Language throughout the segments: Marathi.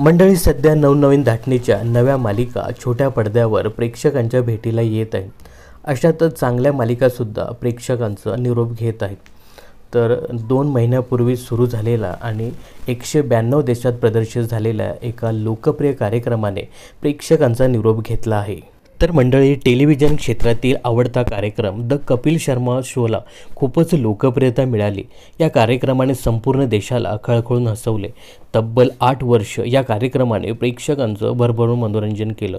मंडळी सध्या नवनवीन धाटणीच्या नव्या मालिका छोट्या पडद्यावर प्रेक्षकांच्या भेटीला येत आहेत अशातच चांगल्या मालिकासुद्धा प्रेक्षकांचा निरोप घेत आहेत तर दोन महिन्यापूर्वी सुरू झालेला आणि एकशे ब्याण्णव देशात प्रदर्शित झालेल्या एका लोकप्रिय कार्यक्रमाने प्रेक्षकांचा निरोप घेतला आहे तर मंडळी टेलिव्हिजन क्षेत्रातील आवडता कार्यक्रम द कपिल शर्मा शोला खूपच लोकप्रियता मिळाली या कार्यक्रमाने संपूर्ण देशाला खळखळून हसवले तब्बल आठ वर्ष या कार्यक्रमाने प्रेक्षकांचं भरभरून मनोरंजन केलं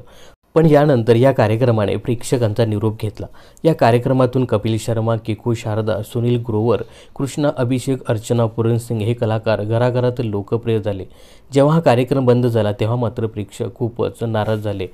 पण यानंतर या कार्यक्रमाने प्रेक्षकांचा निरोप घेतला या कार्यक्रमातून कपिल शर्मा किकू शारदा सुनील ग्रोवर कृष्णा अभिषेक अर्चना पुरणसिंग हे कलाकार घराघरात लोकप्रिय झाले जेव्हा हा कार्यक्रम बंद झाला तेव्हा मात्र प्रेक्षक खूपच नाराज झाले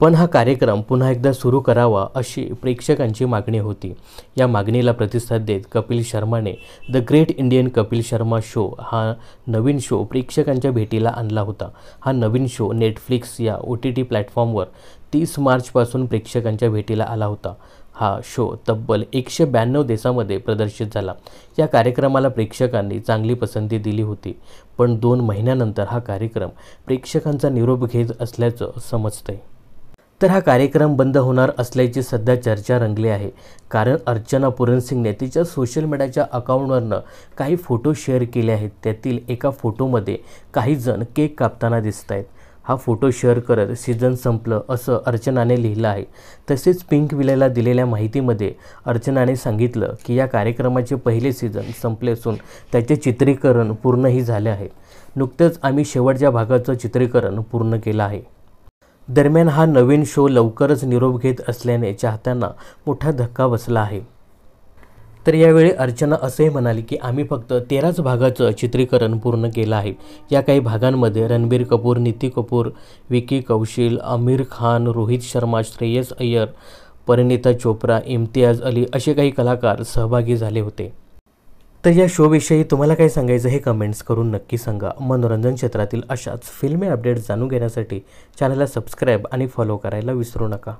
पण हा कार्यक्रम पुन्हा एकदा सुरू करावा अशी प्रेक्षकांची मागणी होती या मागणीला प्रतिसाद देत कपिल शर्माने the great Indian Kapil Sharma show हा नवीन शो प्रेक्षकांच्या भेटीला आणला होता हा नवीन शो नेटफ्लिक्स या ओ टी टी प्लॅटफॉर्मवर तीस मार्चपासून प्रेक्षकांच्या भेटीला आला होता हा शो तब्बल एकशे ब्याण्णव देशामध्ये प्रदर्शित झाला या कार्यक्रमाला प्रेक्षकांनी चांगली पसंती दिली होती पण दोन महिन्यानंतर हा कार्यक्रम प्रेक्षकांचा निरोप घेत असल्याचं समजतंय तर हा कार्यक्रम बंद होणार असल्याची सध्या चर्चा रंगली आहे कारण अर्चना पुरणसिंगने तिच्या सोशल मीडियाच्या अकाउंटवरनं काही फोटो शेअर केले आहेत त्यातील एका फोटोमध्ये काही जण केक कापताना दिसत आहेत हा फोटो शेअर करत सीझन संपलं असं अर्चनाने लिहिलं आहे तसेच पिंक विलेला दिलेल्या माहितीमध्ये अर्चनाने सांगितलं की या कार्यक्रमाचे पहिले सीझन संपले असून त्याचे चित्रीकरण पूर्णही झाले आहे नुकतंच आम्ही शेवटच्या भागाचं चित्रीकरण पूर्ण केलं आहे दरम्यान हा नवीन शो लवकरच निरोप घेत असल्याने चाहत्यांना मोठा धक्का बसला आहे तर यावेळी अर्चना असंही म्हणाली की आम्ही फक्त तेराच भागाचं चित्रीकरण पूर्ण केलं आहे या काही भागांमध्ये रणबीर कपूर नीती कपूर विकी कौशिल आमिर खान रोहित शर्मा श्रेयस अय्यर परिणिता चोप्रा इम्तियाज अली असे काही कलाकार सहभागी झाले होते तर या शोविषयी तुम्हाला काय सांगायचं हे कमेंट्स करून नक्की सांगा मनोरंजन क्षेत्रातील अशाच फिल्मी अपडेट्स जाणून घेण्यासाठी चॅनलला सबस्क्राईब आणि फॉलो करायला विसरू नका